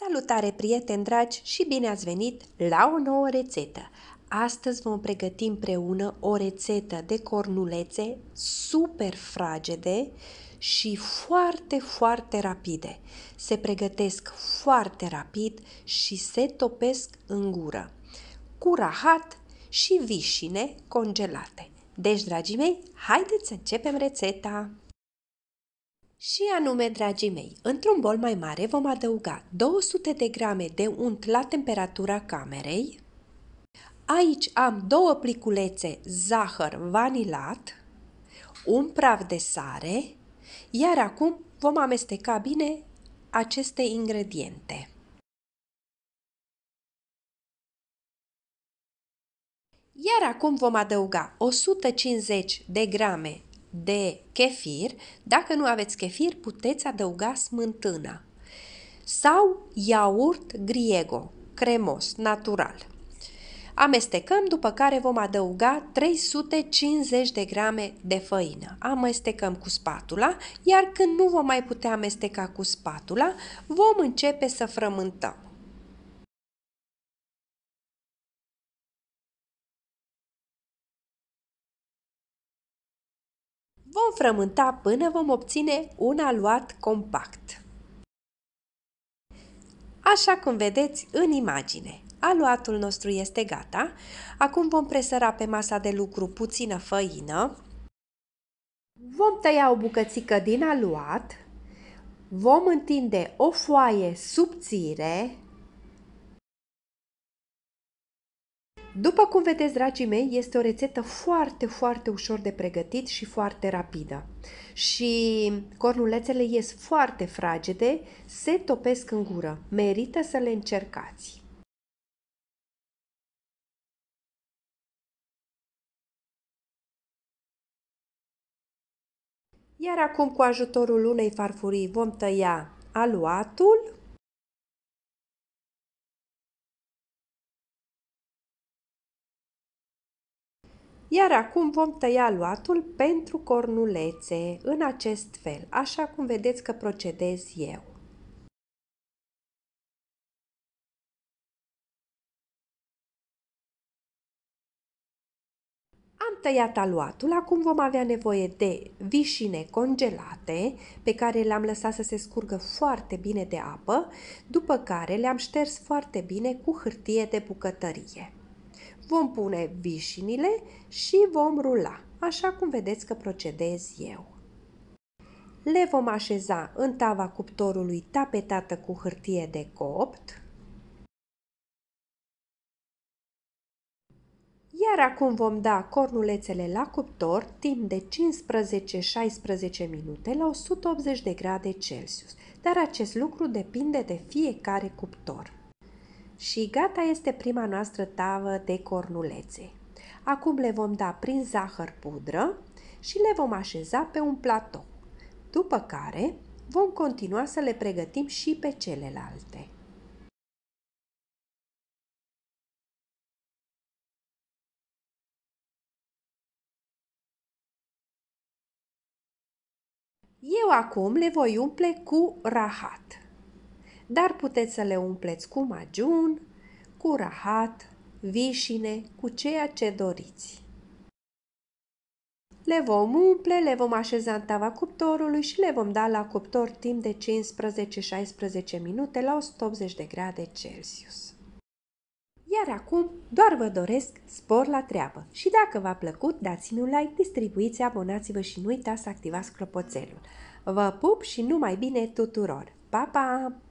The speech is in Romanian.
Salutare, prieteni dragi, și bine ați venit la o nouă rețetă! Astăzi vom pregăti împreună o rețetă de cornulețe super fragede și foarte, foarte rapide. Se pregătesc foarte rapid și se topesc în gură, cu rahat și vișine congelate. Deci, dragii mei, haideți să începem rețeta! Și anume, dragii mei, într-un bol mai mare vom adăuga 200 de grame de unt la temperatura camerei. Aici am două pliculețe zahăr vanilat, un praf de sare, iar acum vom amesteca bine aceste ingrediente. Iar acum vom adăuga 150 de grame de kefir, Dacă nu aveți kefir puteți adăuga smântână. Sau iaurt griego, cremos, natural. Amestecăm, după care vom adăuga 350 de grame de făină. Amestecăm cu spatula, iar când nu vom mai putea amesteca cu spatula, vom începe să frământăm. Vom frământa până vom obține un aluat compact. Așa cum vedeți în imagine, aluatul nostru este gata. Acum vom presăra pe masa de lucru puțină făină. Vom tăia o bucățică din aluat. Vom întinde o foaie subțire După cum vedeți, dragii mei, este o rețetă foarte, foarte ușor de pregătit și foarte rapidă. Și cornulețele ies foarte fragede, se topesc în gură. Merită să le încercați! Iar acum, cu ajutorul unei farfurii, vom tăia aluatul Iar acum vom tăia luatul pentru cornulețe, în acest fel, așa cum vedeți că procedez eu. Am tăiat aluatul, acum vom avea nevoie de vișine congelate pe care le-am lăsat să se scurgă foarte bine de apă, după care le-am șters foarte bine cu hârtie de bucătărie. Vom pune vișinile și vom rula, așa cum vedeți că procedez eu. Le vom așeza în tava cuptorului tapetată cu hârtie de copt. Iar acum vom da cornulețele la cuptor timp de 15-16 minute la 180 de grade Celsius, dar acest lucru depinde de fiecare cuptor. Și gata este prima noastră tavă de cornulețe. Acum le vom da prin zahăr pudră și le vom așeza pe un platou, după care vom continua să le pregătim și pe celelalte. Eu acum le voi umple cu rahat dar puteți să le umpleți cu magiun, cu rahat, vișine, cu ceea ce doriți. Le vom umple, le vom așeza în tava cuptorului și le vom da la cuptor timp de 15-16 minute la 180 de grade Celsius. Iar acum doar vă doresc spor la treabă și dacă v-a plăcut dați-mi un like, distribuiți, abonați-vă și nu uitați să activați clopoțelul. Vă pup și numai bine tuturor! Pa, pa!